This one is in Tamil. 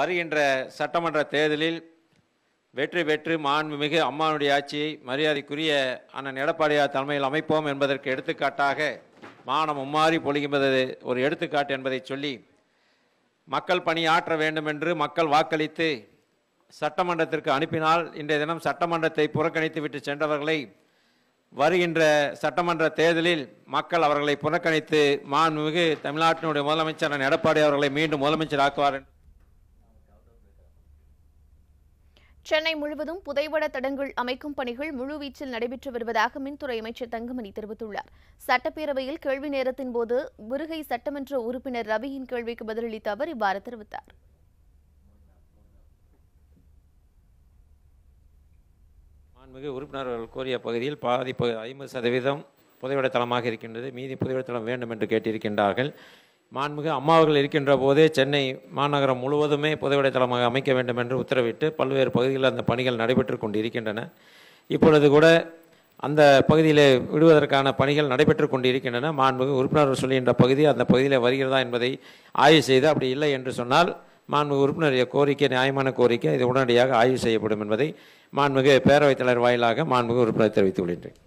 வருகின்ற சட்டமன்ற தேர்தலில் வெற்றி பெற்று மாண்புமிகு அம்மானுடைய ஆட்சியை மரியாதைக்குரிய அண்ணன் எடப்பாடியார் தலைமையில் அமைப்போம் என்பதற்கு எடுத்துக்காட்டாக மானம் உம்மாறி பொழிகின்றது ஒரு எடுத்துக்காட்டு என்பதை சொல்லி மக்கள் பணி ஆற்ற வேண்டும் என்று மக்கள் வாக்களித்து சட்டமன்றத்திற்கு அனுப்பினால் இன்றைய தினம் சட்டமன்றத்தை புறக்கணித்து விட்டு சென்றவர்களை வருகின்ற சட்டமன்ற தேர்தலில் மக்கள் அவர்களை புறக்கணித்து மாண்புமிகு தமிழ்நாட்டினுடைய முதலமைச்சர் எடப்பாடி அவர்களை மீண்டும் முதலமைச்சர் ஆக்குவார் என்று சென்னை முழுவதும் புதைவட தடங்கள் அமைக்கும் பணிகள் முழுவீச்சில் நடைபெற்று வருவதாக மின்துறை அமைச்சர் தங்கமணி தெரிவித்துள்ளார் சட்டப்பேரவையில் கேள்வி நேரத்தின் போது விருகை சட்டமன்ற உறுப்பினர் ரவியின் கேள்விக்கு பதிலளித்த அவர் இவ்வாறு தெரிவித்தார் உறுப்பினர்கள் உறுப்பினர் கோரிய பகுதியில் பாதி ஐம்பது சதவீதம் தளமாக இருக்கின்றது மீதி புதைவிடத்தலம் வேண்டும் என்று கேட்டிருக்கின்றார்கள் மாண்புமிகு அம்மாவர்கள் இருக்கின்ற போதே சென்னை மாநகரம் முழுவதுமே தளமாக அமைக்க வேண்டும் என்று உத்தரவிட்டு பல்வேறு பகுதிகளில் அந்த பணிகள் நடைபெற்று கொண்டிருக்கின்றன இப்பொழுது கூட அந்த பகுதியில் விடுவதற்கான பணிகள் நடைபெற்று கொண்டிருக்கின்றன மாண்புமிகு உறுப்பினர் சொல்லுகின்ற பகுதி அந்த பகுதியில் வருகிறதா என்பதை ஆய்வு செய்து அப்படி இல்லை என்று சொன்னால் மாண்புமிகு உறுப்பினருடைய கோரிக்கை நியாயமான கோரிக்கை இது உடனடியாக ஆய்வு செய்யப்படும் என்பதை மாண்புமிகு பேரவைத் தலைவர் வாயிலாக மாண்புமிகு உறுப்பினர் தெரிவித்துக் கொள்கின்றேன்